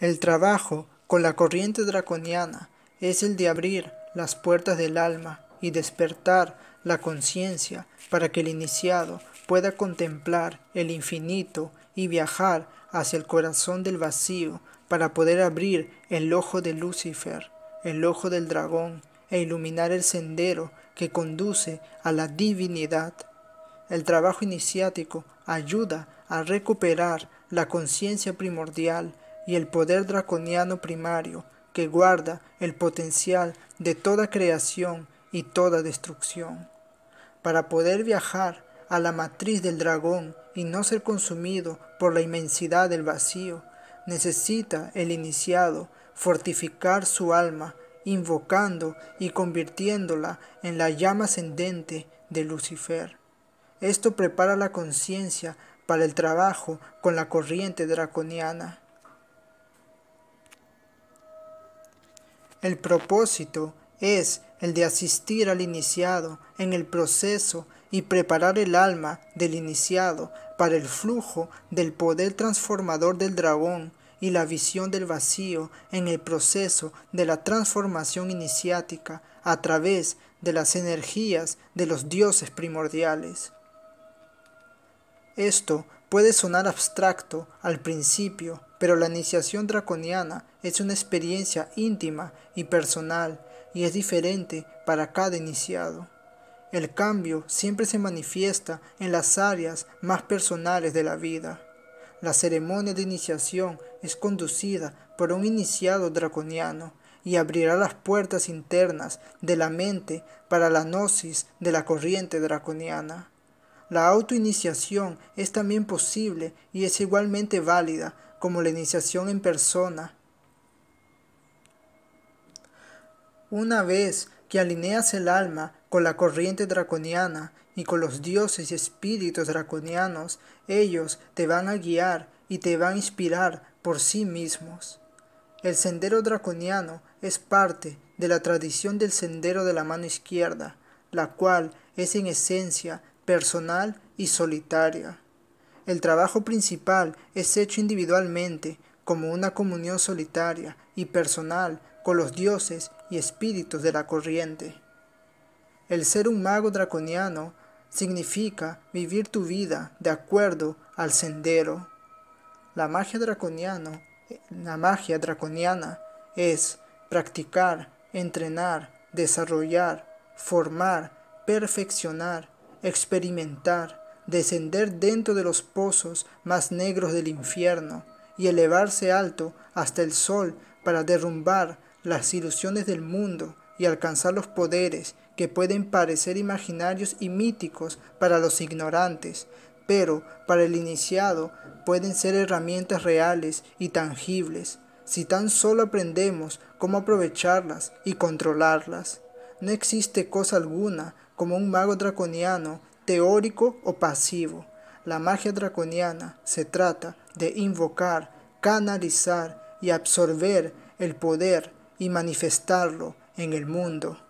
El trabajo con la corriente draconiana es el de abrir las puertas del alma y despertar la conciencia para que el iniciado pueda contemplar el infinito y viajar hacia el corazón del vacío para poder abrir el ojo de Lucifer, el ojo del dragón e iluminar el sendero que conduce a la divinidad. El trabajo iniciático ayuda a recuperar la conciencia primordial y el poder draconiano primario que guarda el potencial de toda creación y toda destrucción. Para poder viajar a la matriz del dragón y no ser consumido por la inmensidad del vacío, necesita el iniciado fortificar su alma, invocando y convirtiéndola en la llama ascendente de Lucifer. Esto prepara la conciencia para el trabajo con la corriente draconiana. El propósito es el de asistir al iniciado en el proceso y preparar el alma del iniciado para el flujo del poder transformador del dragón y la visión del vacío en el proceso de la transformación iniciática a través de las energías de los dioses primordiales. Esto puede sonar abstracto al principio, pero la iniciación draconiana es una experiencia íntima y personal y es diferente para cada iniciado. El cambio siempre se manifiesta en las áreas más personales de la vida. La ceremonia de iniciación es conducida por un iniciado draconiano y abrirá las puertas internas de la mente para la gnosis de la corriente draconiana. La autoiniciación es también posible y es igualmente válida como la iniciación en persona. Una vez que alineas el alma con la corriente draconiana y con los dioses y espíritus draconianos, ellos te van a guiar y te van a inspirar por sí mismos. El sendero draconiano es parte de la tradición del sendero de la mano izquierda, la cual es en esencia personal y solitaria. El trabajo principal es hecho individualmente, como una comunión solitaria y personal con los dioses y espíritus de la corriente. El ser un mago draconiano significa vivir tu vida de acuerdo al sendero. La magia draconiano, la magia draconiana es practicar, entrenar, desarrollar, formar, perfeccionar, experimentar, descender dentro de los pozos más negros del infierno y elevarse alto hasta el sol para derrumbar las ilusiones del mundo y alcanzar los poderes que pueden parecer imaginarios y míticos para los ignorantes, pero para el iniciado pueden ser herramientas reales y tangibles, si tan solo aprendemos cómo aprovecharlas y controlarlas. No existe cosa alguna como un mago draconiano teórico o pasivo. La magia draconiana se trata de invocar, canalizar y absorber el poder y manifestarlo en el mundo.